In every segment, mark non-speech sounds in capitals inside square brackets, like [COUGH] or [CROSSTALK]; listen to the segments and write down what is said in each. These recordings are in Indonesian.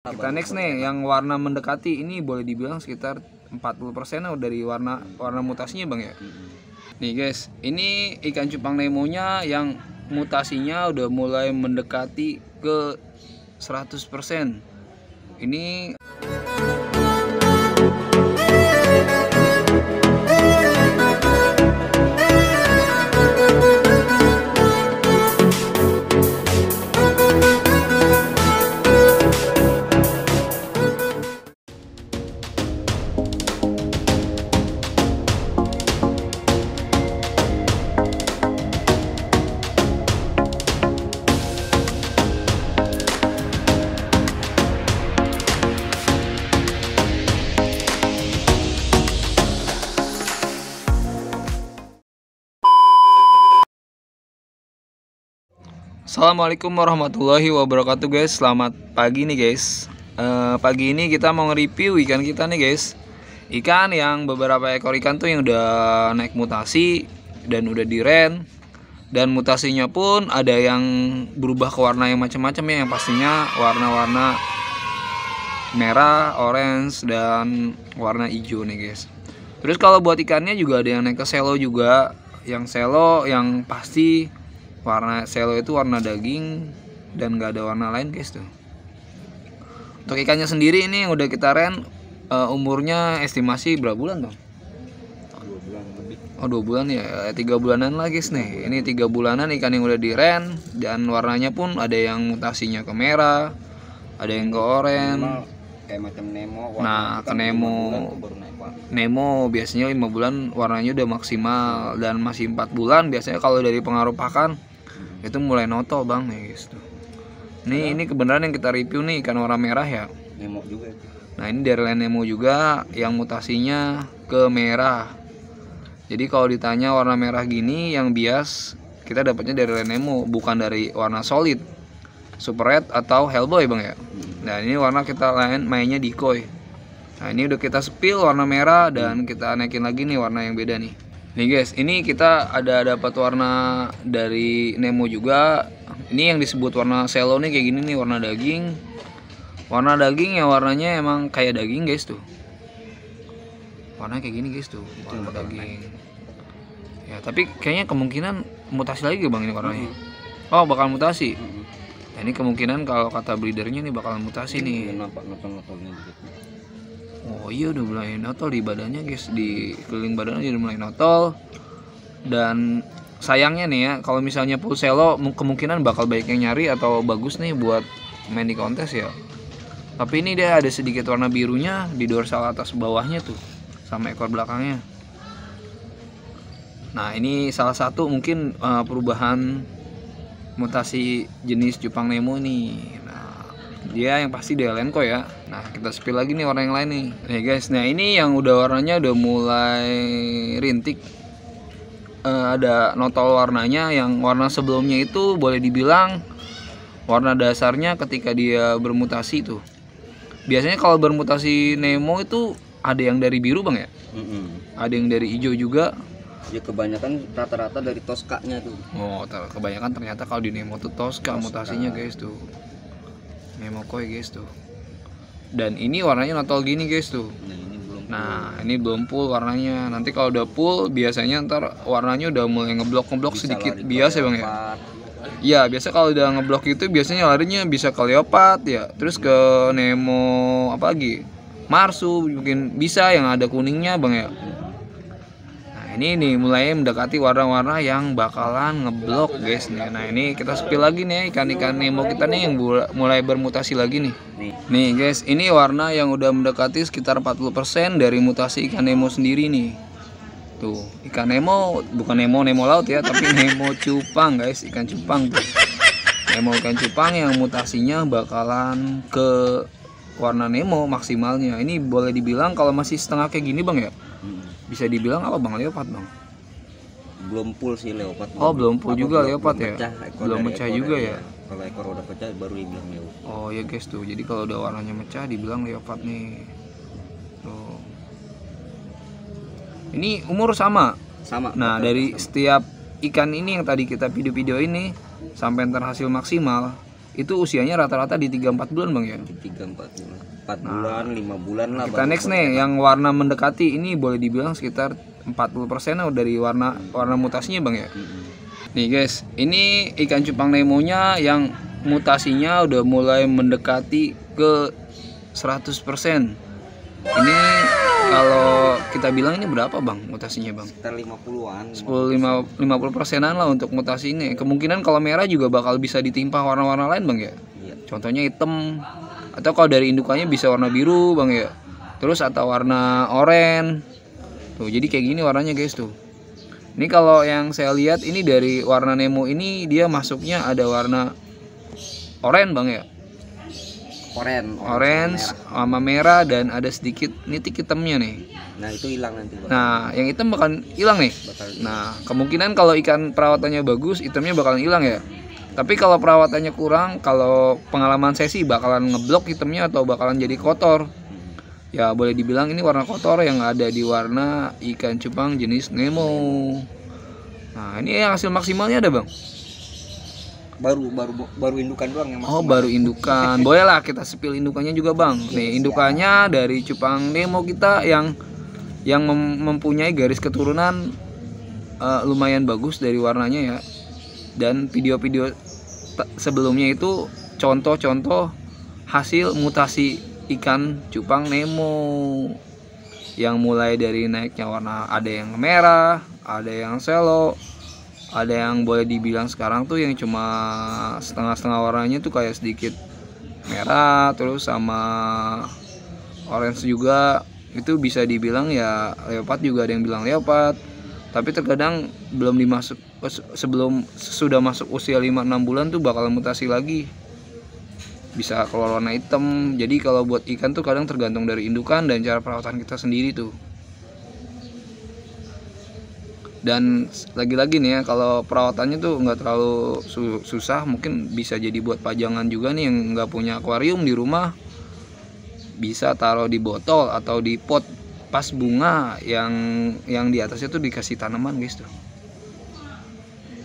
Kita next nih ya, yang warna mendekati ini boleh dibilang sekitar 40% dari warna warna mutasinya Bang ya. Nih guys, ini ikan cupang nemonya yang mutasinya udah mulai mendekati ke 100%. Ini Assalamualaikum warahmatullahi wabarakatuh guys Selamat pagi nih guys e, Pagi ini kita mau nge-review ikan kita nih guys Ikan yang beberapa ekor ikan tuh yang udah naik mutasi Dan udah diren Dan mutasinya pun ada yang berubah ke warna yang macam-macam ya Yang pastinya warna-warna merah, orange, dan warna hijau nih guys Terus kalau buat ikannya juga ada yang naik ke selo juga Yang selo yang pasti warna selo itu warna daging dan nggak ada warna lain guys tuh untuk ikannya sendiri ini yang udah kita ren uh, umurnya estimasi berapa bulan tuh? Dua bulan lebih. Oh dua bulan ya, eh, tiga bulanan lagi guys nih. Ini tiga bulanan ikan yang udah diren dan warnanya pun ada yang mutasinya ke merah, ada yang ke oranye. Kayak macam Nemo. Warna nah ke Nemo. Nemo biasanya lima bulan warnanya udah maksimal dan masih empat bulan biasanya kalau dari pengaruh pakan itu mulai noto bang nih guys tuh ini kebenaran yang kita review nih ikan warna merah ya nemo juga nah ini dari lain nemo juga yang mutasinya ke merah jadi kalau ditanya warna merah gini yang bias kita dapatnya dari lain nemo bukan dari warna solid super red atau hellboy bang ya hmm. nah ini warna kita lain mainnya di koi. nah ini udah kita spill warna merah dan hmm. kita naikin lagi nih warna yang beda nih Nih guys, ini kita ada dapat warna dari Nemo juga. Ini yang disebut warna selo nih kayak gini nih warna daging. Warna daging ya warnanya emang kayak daging guys tuh. Warna kayak gini guys tuh, itu warna daging. Ya, tapi kayaknya kemungkinan mutasi lagi Bang ini warnanya. Mm -hmm. Oh, bakal mutasi. Mm -hmm. Nah, ini kemungkinan kalau kata breedernya nih bakal mutasi ini iya, nih. Nampak, nampak, nampak, nampak oh iya udah mulai notol di badannya guys di keliling badannya udah mulai notol dan sayangnya nih ya kalau misalnya Pulselo kemungkinan bakal banyak yang nyari atau bagus nih buat main di kontes ya tapi ini dia ada sedikit warna birunya di dorsal atas bawahnya tuh sama ekor belakangnya nah ini salah satu mungkin uh, perubahan mutasi jenis Jepang nemo nih dia yang pasti dia kok ya nah kita spill lagi nih warna yang lain nih nih guys nah ini yang udah warnanya udah mulai rintik uh, ada notol warnanya yang warna sebelumnya itu boleh dibilang warna dasarnya ketika dia bermutasi itu biasanya kalau bermutasi Nemo itu ada yang dari biru bang ya mm -hmm. ada yang dari hijau juga ya kebanyakan rata-rata dari Toskanya tuh oh kebanyakan ternyata kalau di Nemo tuh toska Tosca. mutasinya guys tuh Nemo koi guys tuh dan ini warnanya notol gini guys tuh nah, nah ini belum full warnanya nanti kalau udah full biasanya ntar warnanya udah mulai ngeblok ngeblok sedikit biasa ya bang ya Iya biasa kalau udah ngeblok itu biasanya larinya bisa ke leopard ya terus ke iya. nemo apa lagi marsu mungkin bisa yang ada kuningnya bang ya ini nih mulai mendekati warna-warna yang bakalan ngeblok guys nih nah ini kita spill lagi nih ikan-ikan nemo kita nih yang mulai bermutasi lagi nih nih guys ini warna yang udah mendekati sekitar 40% dari mutasi ikan nemo sendiri nih tuh ikan nemo bukan nemo nemo laut ya tapi [LAUGHS] nemo cupang guys ikan cupang tuh. nemo ikan cupang yang mutasinya bakalan ke warna nemo maksimalnya ini boleh dibilang kalau masih setengah kayak gini bang ya bisa dibilang apa bang leopard bang belum full sih leopard oh belum full juga belum, leopard belum ya pecah, belum mecah juga ya, kalau ekor udah pecah baru dibilang leopard oh ya guys tuh jadi kalau udah warnanya mecah dibilang leopard nih tuh ini umur sama sama nah dari sama. setiap ikan ini yang tadi kita video-video ini sampai terhasil maksimal itu usianya rata-rata di 3-4 bulan bang ya? Di 3-4 bulan 4 bulan, ah. lima 5 bulan lah. Kita next nih yang warna mendekati ini boleh dibilang sekitar 40% dari warna warna mutasinya Bang ya. Nih guys, ini ikan cupang nemonya yang mutasinya udah mulai mendekati ke 100%. Ini kalau kita bilang ini berapa bang mutasinya bang? Sekitar 50-an 10, 50 persenan lah untuk mutasi ini Kemungkinan kalau merah juga bakal bisa ditimpa warna-warna lain bang ya? Iya. Contohnya hitam atau kalau dari indukannya bisa warna biru bang ya terus atau warna oranye tuh jadi kayak gini warnanya guys tuh ini kalau yang saya lihat ini dari warna Nemo ini dia masuknya ada warna oranye bang ya Oren, orange, orange sama merah. merah dan ada sedikit nitik hitamnya nih. Nah itu hilang nanti. Bang. Nah yang hitam bakal hilang nih. Bakal Nah kemungkinan kalau ikan perawatannya bagus hitamnya bakal hilang ya tapi kalau perawatannya kurang kalau pengalaman saya sih bakalan ngeblok hitamnya atau bakalan jadi kotor ya boleh dibilang ini warna kotor yang ada di warna ikan cupang jenis Nemo nah ini yang hasil maksimalnya ada bang baru baru baru indukan doang yang oh, maksimal. oh baru indukan [LAUGHS] bolehlah kita spill indukannya juga bang iya, nih indukannya dari cupang Nemo kita yang yang mempunyai garis keturunan uh, lumayan bagus dari warnanya ya dan video-video sebelumnya itu contoh-contoh hasil mutasi ikan cupang Nemo yang mulai dari naiknya warna ada yang merah, ada yang selo, ada yang boleh dibilang sekarang tuh yang cuma setengah-setengah warnanya tuh kayak sedikit merah terus sama orange juga itu bisa dibilang ya leopard juga ada yang bilang leopard tapi terkadang belum dimasuk sebelum sudah masuk usia 5-6 bulan tuh bakal mutasi lagi bisa keluar warna hitam jadi kalau buat ikan tuh kadang tergantung dari indukan dan cara perawatan kita sendiri tuh dan lagi-lagi nih ya kalau perawatannya tuh nggak terlalu su susah mungkin bisa jadi buat pajangan juga nih yang nggak punya akuarium di rumah bisa taruh di botol atau di pot pas bunga yang yang di atasnya tuh dikasih tanaman guys tuh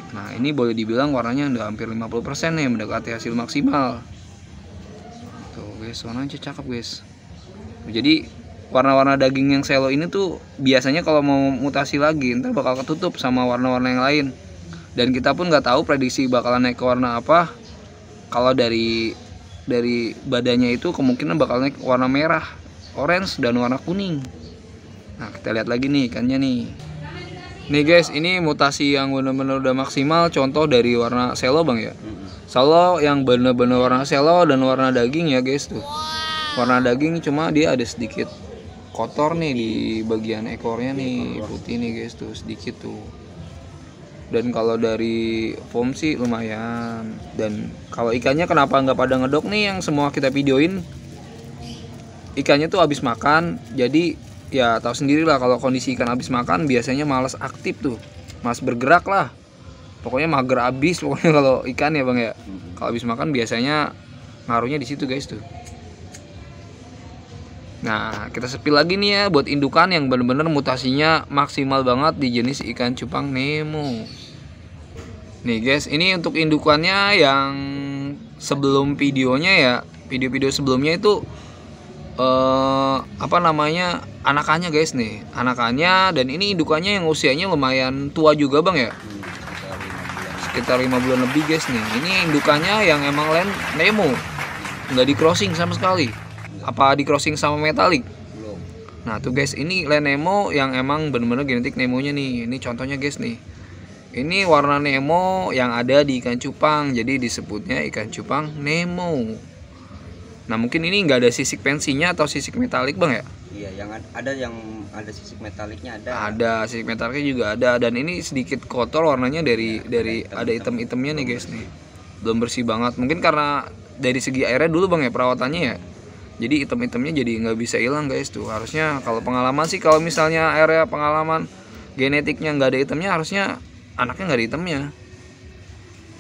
nah ini boleh dibilang warnanya udah hampir 50% nih mendekati ya, hasil maksimal tuh guys warnanya cakep guys jadi warna-warna daging yang selo ini tuh biasanya kalau mau mutasi lagi ntar bakal ketutup sama warna-warna yang lain dan kita pun nggak tahu prediksi bakalan naik ke warna apa kalau dari dari badannya itu kemungkinan bakal naik warna merah orange dan warna kuning Nah kita lihat lagi nih ikannya nih Nih guys ini mutasi yang benar-benar udah maksimal Contoh dari warna selo bang ya Selo yang bener-bener warna selo dan warna daging ya guys tuh Warna daging cuma dia ada sedikit kotor nih di bagian ekornya nih iya, putih nih guys tuh sedikit tuh dan kalau dari foam sih lumayan dan kalau ikannya kenapa nggak pada ngedok nih yang semua kita videoin ikannya tuh habis makan jadi ya tahu lah kalau kondisi ikan habis makan biasanya malas aktif tuh mas bergerak lah pokoknya mager abis [LAUGHS] pokoknya kalau ikan ya bang ya kalau habis makan biasanya ngaruhnya di situ guys tuh Nah, kita sepi lagi nih ya buat indukan yang bener-bener mutasinya maksimal banget di jenis ikan cupang Nemo. Nih guys, ini untuk indukannya yang sebelum videonya ya, video-video sebelumnya itu uh, apa namanya anakannya guys nih anakannya dan ini indukannya yang usianya lumayan tua juga bang ya sekitar lima bulan lebih guys nih ini indukannya yang emang lain Nemo nggak di crossing sama sekali apa di crossing sama metalik Nah tuh guys ini len Nemo yang emang bener-bener genetik Nemonya nih Ini contohnya guys nih Ini warna Nemo yang ada di ikan cupang Jadi disebutnya ikan cupang Nemo Nah mungkin ini nggak ada sisik pensinya atau sisik metalik bang ya? Iya yang ada yang ada sisik metaliknya ada. Ada sisik metaliknya juga ada dan ini sedikit kotor warnanya dari ya, dari ada item-itemnya nih guys nih. Belum bersih banget mungkin karena dari segi airnya dulu bang ya perawatannya ya. Jadi item-itemnya jadi nggak bisa hilang guys tuh harusnya kalau pengalaman sih kalau misalnya area pengalaman genetiknya nggak ada itemnya harusnya anaknya nggak ada itemnya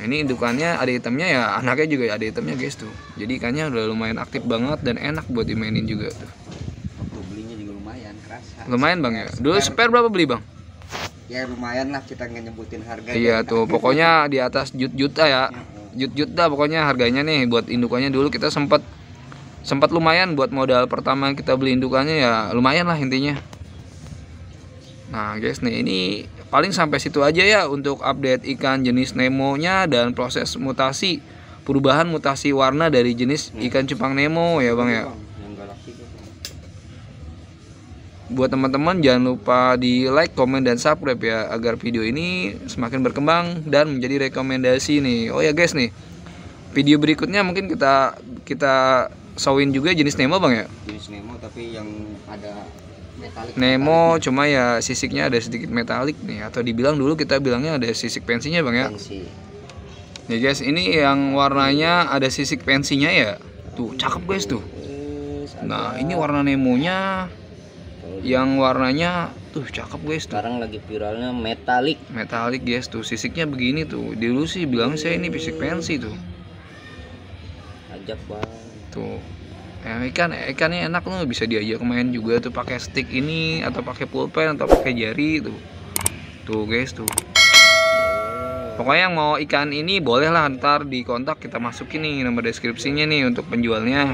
ini indukannya ada itemnya ya anaknya juga ada itemnya guys tuh. Jadi ikannya udah lumayan aktif banget dan enak buat dimainin juga tuh. Waktu belinya juga lumayan keras. Lumayan bang ya. Dulu spare berapa beli bang? Ya lumayan lah kita nggak nyebutin harga. Iya ya. tuh pokoknya [LAUGHS] di atas jut juta ya. Jut juta pokoknya harganya nih buat indukannya dulu kita sempat sempat lumayan buat modal pertama kita beli indukannya ya lumayan lah intinya. Nah guys nih ini paling sampai situ aja ya untuk update ikan jenis Nemo-nya dan proses mutasi perubahan mutasi warna dari jenis ikan cupang Nemo ya Bang ya. Buat teman-teman jangan lupa di like, komen dan subscribe ya agar video ini semakin berkembang dan menjadi rekomendasi nih. Oh ya guys nih. Video berikutnya mungkin kita kita sawin juga jenis Nemo Bang ya. Jenis Nemo tapi yang ada metalik, Nemo metalik. cuma ya sisiknya ada sedikit metalik nih atau dibilang dulu kita bilangnya ada sisik pensinya bang ya pensi. ya guys ini yang warnanya ada sisik pensinya ya tuh cakep guys tuh nah ini warna Nemonya yang warnanya tuh cakep guys tuh. sekarang lagi viralnya metalik metalik guys tuh sisiknya begini tuh dulu sih bilang saya ini fisik pensi tuh ajak bang tuh ya, ikan ikannya enak loh bisa diajak main juga tuh pakai stick ini atau pakai pulpen atau pakai jari tuh tuh guys tuh pokoknya yang mau ikan ini boleh lah ntar di kontak kita masukin nih nomor deskripsinya nih untuk penjualnya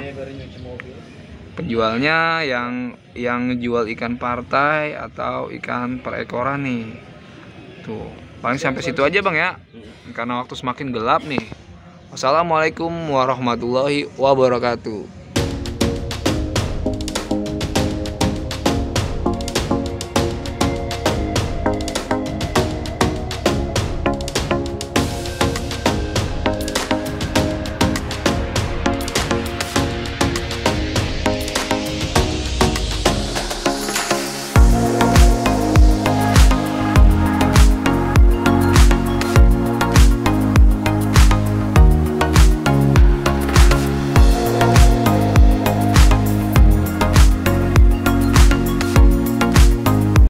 penjualnya yang yang jual ikan partai atau ikan perekoran nih tuh paling sampai situ aja bang ya karena waktu semakin gelap nih Wassalamualaikum warahmatullahi wabarakatuh.